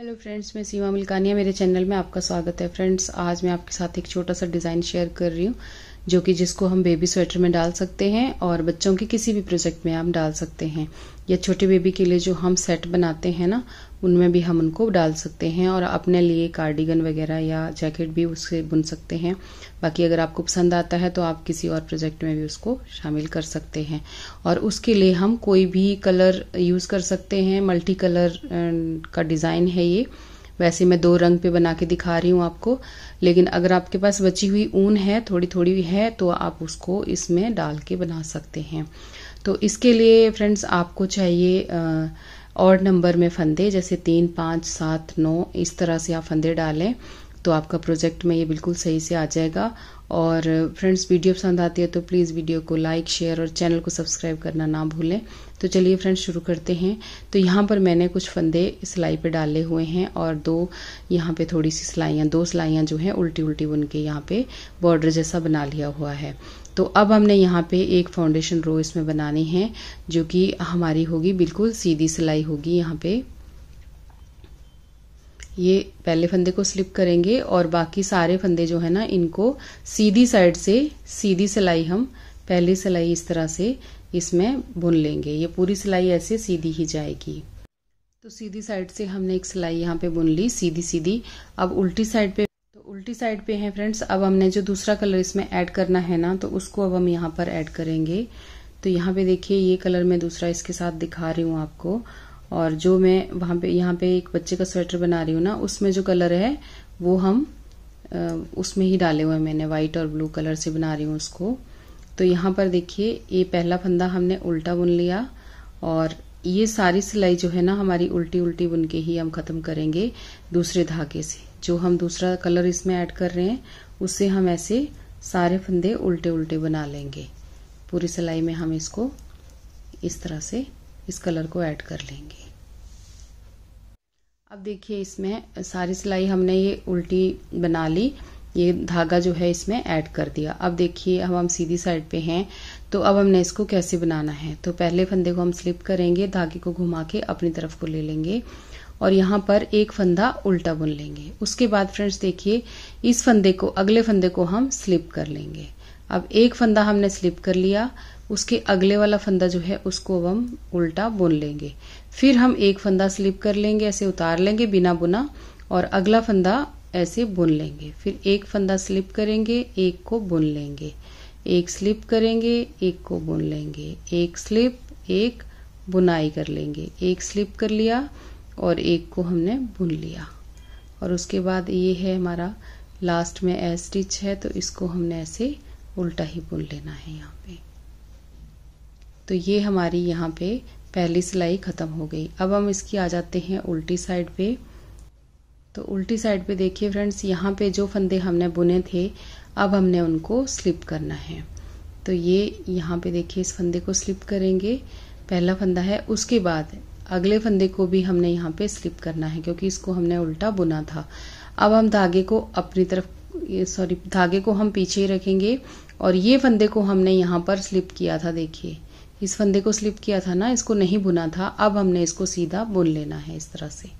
hello friends मैं सीमा मिल्कानिया मेरे channel में आपका स्वागत है फ्रेंड्स आज मैं आपके साथ एक छोटा सा डिज़ाइन शेयर कर रही हूँ जो कि जिसको हम बेबी स्वेटर में डाल सकते हैं और बच्चों के किसी भी प्रोजेक्ट में आप डाल सकते हैं या छोटे बेबी के लिए जो हम सेट बनाते हैं ना उनमें भी हम उनको डाल सकते हैं और अपने लिए कार्डिगन वगैरह या जैकेट भी उससे बुन सकते हैं बाकी अगर आपको पसंद आता है तो आप किसी और प्रोजेक्ट में भी उसको शामिल कर सकते हैं और उसके लिए हम कोई भी कलर यूज़ कर सकते हैं मल्टी कलर का डिज़ाइन है ये वैसे मैं दो रंग पे बना के दिखा रही हूँ आपको लेकिन अगर आपके पास बची हुई ऊन है थोड़ी थोड़ी है तो आप उसको इसमें डाल के बना सकते हैं तो इसके लिए फ्रेंड्स आपको चाहिए आ, और नंबर में फंदे जैसे तीन पाँच सात नौ इस तरह से आप फंदे डालें तो आपका प्रोजेक्ट में ये बिल्कुल सही से आ जाएगा और फ्रेंड्स वीडियो पसंद आती है तो प्लीज़ वीडियो को लाइक शेयर और चैनल को सब्सक्राइब करना ना भूलें तो चलिए फ्रेंड्स शुरू करते हैं तो यहाँ पर मैंने कुछ फंदे सिलाई पे डाले हुए हैं और दो यहाँ पे थोड़ी सी सिलाइयाँ दो सिलाइयाँ जो हैं उल्टी उल्टी बुन के यहाँ पे बॉर्डर जैसा बना लिया हुआ है तो अब हमने यहाँ पे एक फाउंडेशन रो इसमें बनानी है जो कि हमारी होगी बिल्कुल सीधी सिलाई होगी यहाँ पे ये पहले फंदे को स्लिप करेंगे और बाकी सारे फंदे जो है ना इनको सीधी साइड से सीधी सिलाई हम पहली सिलाई इस तरह से इसमें बुन लेंगे ये पूरी सिलाई ऐसे सीधी ही जाएगी तो सीधी साइड से हमने एक सिलाई यहाँ पे बुन ली सीधी सीधी अब उल्टी साइड पे तो उल्टी साइड पे है फ्रेंड्स अब हमने जो दूसरा कलर इसमें ऐड करना है ना तो उसको अब हम यहाँ पर ऐड करेंगे तो यहाँ पे देखिए ये कलर मैं दूसरा इसके साथ दिखा रही हूँ आपको और जो मैं वहाँ पे यहाँ पे एक बच्चे का स्वेटर बना रही हूँ ना उसमें जो कलर है वो हम उसमें ही डाले हुए हैं मैंने व्हाइट और ब्लू कलर से बना रही हूँ उसको तो यहाँ पर देखिए ये पहला फंदा हमने उल्टा बुन लिया और ये सारी सिलाई जो है ना हमारी उल्टी उल्टी बुन के ही हम ख़त्म करेंगे दूसरे धागे से जो हम दूसरा कलर इसमें ऐड कर रहे हैं उससे हम ऐसे सारे फंदे उल्टे उल्टे बना लेंगे पूरी सिलाई में हम इसको इस तरह से इस कलर को ऐड कर लेंगे अब देखिए इसमें सारी सिलाई हमने ये उल्टी बना ली ये धागा जो है इसमें ऐड कर दिया अब देखिए अब हम सीधी साइड पे हैं तो अब हमने इसको कैसे बनाना है तो पहले फंदे को हम स्लिप करेंगे धागे को घुमा के अपनी तरफ को ले लेंगे और यहाँ पर एक फंदा उल्टा बुन लेंगे उसके बाद फ्रेंड्स देखिए इस फंदे को अगले फंदे को हम स्लिप कर लेंगे अब एक फंदा हमने स्लिप कर लिया उसके अगले वाला फंदा जो है उसको अब हम उल्टा बुन लेंगे फिर हम एक फंदा स्लिप कर लेंगे ऐसे उतार लेंगे बिना बुना और अगला फंदा ऐसे बुन लेंगे फिर एक फंदा स्लिप करेंगे एक को बुन लेंगे एक स्लिप करेंगे एक को बुन लेंगे एक स्लिप एक बुनाई कर लेंगे एक स्लिप कर लिया और एक को हमने बुन लिया और उसके बाद ये है हमारा लास्ट में ए स्टिच है तो इसको हमने ऐसे उल्टा ही बुन लेना है यहाँ पे तो ये हमारी यहाँ पे पहली सिलाई ख़त्म हो गई अब हम इसकी आ जाते हैं उल्टी साइड पे तो उल्टी साइड पे देखिए फ्रेंड्स यहाँ पे जो फंदे हमने बुने थे अब हमने उनको स्लिप करना है तो ये यहाँ पे देखिए इस फंदे को स्लिप करेंगे पहला फंदा है उसके बाद अगले फंदे को भी हमने यहाँ पे स्लिप करना है क्योंकि इसको हमने उल्टा बुना था अब हम धागे को अपनी तरफ सॉरी धागे को हम पीछे ही रखेंगे और ये फंदे को हमने यहाँ पर स्लिप किया था देखिए इस फंदे को स्लिप किया था ना इसको नहीं बुना था अब हमने इसको सीधा बुन लेना है इस तरह से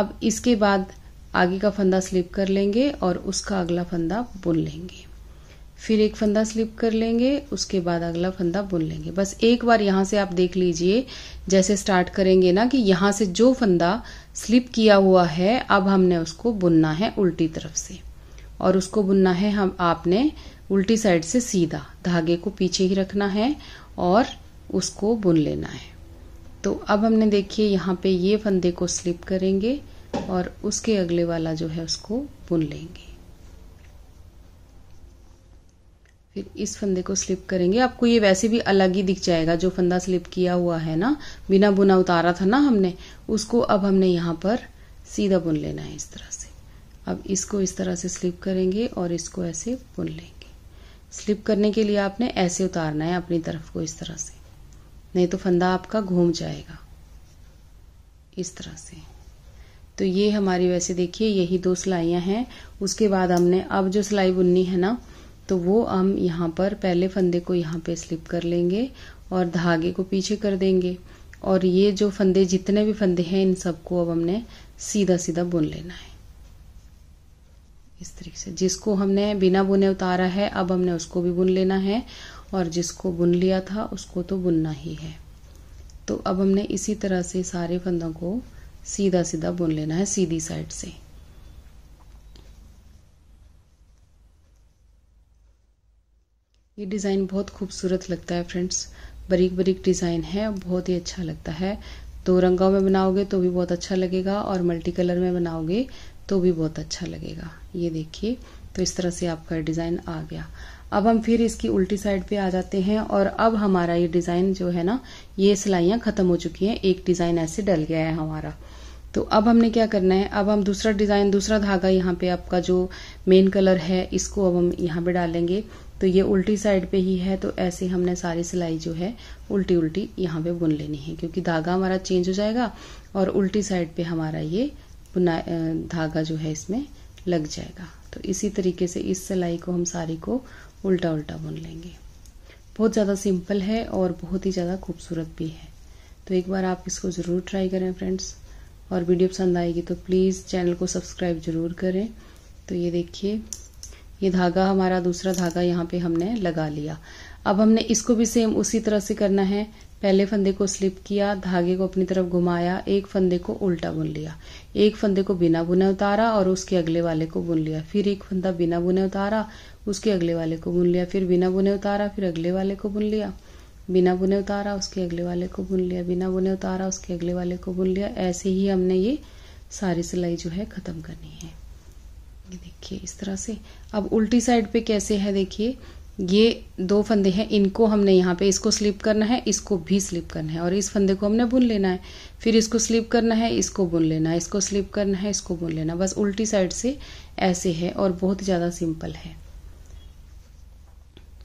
अब इसके बाद आगे का फंदा स्लिप कर लेंगे और उसका अगला फंदा बुन लेंगे फिर एक फंदा स्लिप कर लेंगे उसके बाद अगला फंदा बुन लेंगे बस एक बार यहाँ से आप देख लीजिए जैसे स्टार्ट करेंगे ना कि यहाँ से जो फंदा स्लिप किया हुआ है अब हमने उसको बुनना है उल्टी तरफ से और उसको बुनना है हम आपने उल्टी साइड से सीधा धागे को पीछे ही रखना है और उसको बुन लेना है तो अब हमने देखिए यहाँ पे ये फंदे को स्लिप करेंगे और उसके अगले वाला जो है उसको बुन लेंगे फिर इस फंदे को स्लिप करेंगे आपको ये वैसे भी अलग ही दिख जाएगा जो फंदा स्लिप किया हुआ है ना बिना बुना उतारा था ना हमने उसको अब हमने यहाँ पर सीधा बुन लेना है इस तरह से अब इसको इस तरह से स्लिप करेंगे और इसको ऐसे बुन लेंगे स्लिप करने के लिए आपने ऐसे उतारना है अपनी तरफ को इस तरह से नहीं तो फंदा आपका घूम जाएगा इस तरह से तो ये हमारी वैसे देखिए यही दो सिलाइयाँ हैं उसके बाद हमने अब जो सिलाई बुननी है ना तो वो हम यहाँ पर पहले फंदे को यहाँ पे स्लिप कर लेंगे और धागे को पीछे कर देंगे और ये जो फंदे जितने भी फंदे हैं इन सबको अब हमने सीधा सीधा बुन लेना है इस तरीके से जिसको हमने बिना बुने उतारा है अब हमने उसको भी बुन लेना है और जिसको बुन लिया था उसको तो बुनना ही है तो अब हमने इसी तरह से सारे फंदों को सीधा सीधा बुन लेना है सीधी साइड से ये डिज़ाइन बहुत खूबसूरत लगता है फ्रेंड्स बरीक बरीक डिज़ाइन है बहुत ही अच्छा लगता है दो रंगों में बनाओगे तो भी बहुत अच्छा लगेगा और मल्टी कलर में बनाओगे तो भी बहुत अच्छा लगेगा ये देखिए तो इस तरह से आपका डिज़ाइन आ गया अब हम फिर इसकी उल्टी साइड पे आ जाते हैं और अब हमारा ये डिज़ाइन जो है ना ये सिलाइयाँ ख़त्म हो चुकी हैं एक डिज़ाइन ऐसे डल गया है हमारा तो अब हमने क्या करना है अब हम दूसरा डिज़ाइन दूसरा धागा यहाँ पे आपका जो मेन कलर है इसको अब हम यहाँ पे डालेंगे तो ये उल्टी साइड पे ही है तो ऐसे हमने सारी सिलाई जो है उल्टी उल्टी यहाँ पे बुन लेनी है क्योंकि धागा हमारा चेंज हो जाएगा और उल्टी साइड पे हमारा ये बुना धागा जो है इसमें लग जाएगा तो इसी तरीके से इस सिलाई को हम सारी को उल्टा उल्टा बुन लेंगे बहुत ज़्यादा सिंपल है और बहुत ही ज़्यादा खूबसूरत भी है तो एक बार आप इसको ज़रूर ट्राई करें फ्रेंड्स और वीडियो पसंद आएगी तो प्लीज़ चैनल को सब्सक्राइब ज़रूर करें तो ये देखिए ये धागा हमारा दूसरा धागा यहाँ पे हमने लगा लिया अब हमने इसको भी सेम उसी तरह से करना है पहले फंदे को स्लिप किया धागे को अपनी तरफ घुमाया एक फंदे को उल्टा बुन लिया एक फंदे को बिना बुने उतारा और उसके अगले वाले को बुन लिया फिर एक फंदा बिना बुने उतारा उसके अगले वाले को बुन लिया फिर बिना बुने उतारा फिर अगले वाले को बुन लिया बिना बुने उतारा उसके अगले वाले को बुन लिया बिना बुने उतारा उसके अगले वाले को बुन लिया ऐसे ही हमने ये सारी सिलाई जो है ख़त्म करनी है देखिए इस तरह से अब उल्टी साइड पे कैसे है देखिए ये दो फंदे हैं इनको हमने यहाँ पे इसको स्लिप करना है इसको भी स्लिप करना है और इस फंदे को हमने बुन लेना है फिर इसको स्लिप करना है इसको बुन लेना है इसको स्लिप करना है इसको बुन लेना बस उल्टी साइड से ऐसे है और बहुत ज़्यादा सिंपल है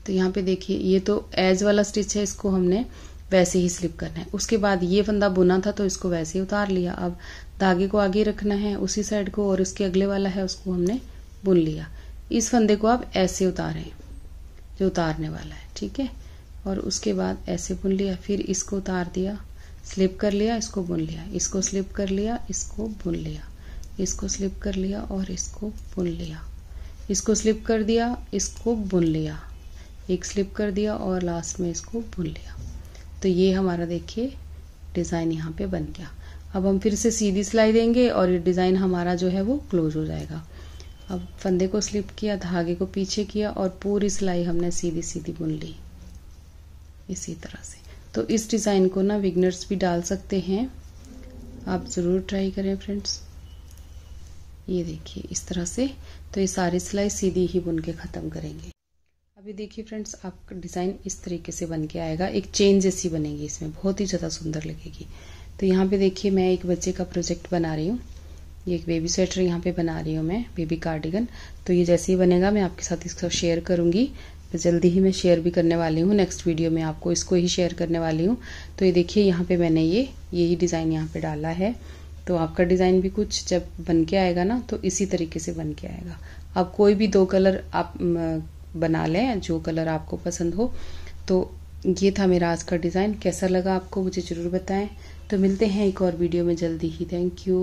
तो यहाँ पे देखिए ये तो एज वाला स्टिच है इसको हमने वैसे ही स्लिप करना है उसके बाद ये फंदा बुना था तो इसको वैसे ही उतार लिया अब धागे को आगे रखना है उसी साइड को और उसके अगले वाला है उसको हमने बुन लिया इस फंदे को आप ऐसे उतारें जो उतारने वाला है ठीक है और उसके बाद ऐसे बुन लिया फिर इसको उतार दिया स्लिप कर लिया इसको बुन लिया इसको स्लिप कर लिया इसको बुन लिया इसको स्लिप कर लिया और इसको बुन लिया इसको स्लिप कर दिया इसको बुन लिया एक स्लिप कर दिया और लास्ट में इसको बुन लिया तो ये हमारा देखिए डिज़ाइन यहाँ पे बन गया अब हम फिर से सीधी सिलाई देंगे और ये डिज़ाइन हमारा जो है वो क्लोज हो जाएगा अब फंदे को स्लिप किया धागे को पीछे किया और पूरी सिलाई हमने सीधी सीधी बुन ली इसी तरह से तो इस डिज़ाइन को ना विगनर्स भी डाल सकते हैं आप ज़रूर ट्राई करें फ्रेंड्स ये देखिए इस तरह से तो ये सारी सिलाई सीधी ही बुन के ख़त्म करेंगे अभी देखिए फ्रेंड्स आपका डिज़ाइन इस तरीके से बन के आएगा एक चेन जैसी बनेगी इसमें बहुत ही ज़्यादा सुंदर लगेगी तो यहाँ पे देखिए मैं एक बच्चे का प्रोजेक्ट बना रही हूँ ये एक बेबी स्वेटर यहाँ पे बना रही हूँ मैं बेबी कार्डिगन तो ये जैसे ही बनेगा मैं आपके साथ इसको शेयर करूँगी तो जल्दी ही मैं शेयर भी करने वाली हूँ नेक्स्ट वीडियो में आपको इसको ही शेयर करने वाली हूँ तो ये देखिए यहाँ पे मैंने ये यही डिज़ाइन यहाँ पे डाला है तो आपका डिज़ाइन भी कुछ जब बन के आएगा ना तो इसी तरीके से बन के आएगा आप कोई भी दो कलर आप बना लें जो कलर आपको पसंद हो तो ये था मेरा आज का डिज़ाइन कैसा लगा आपको मुझे ज़रूर बताएं तो मिलते हैं एक और वीडियो में जल्दी ही थैंक यू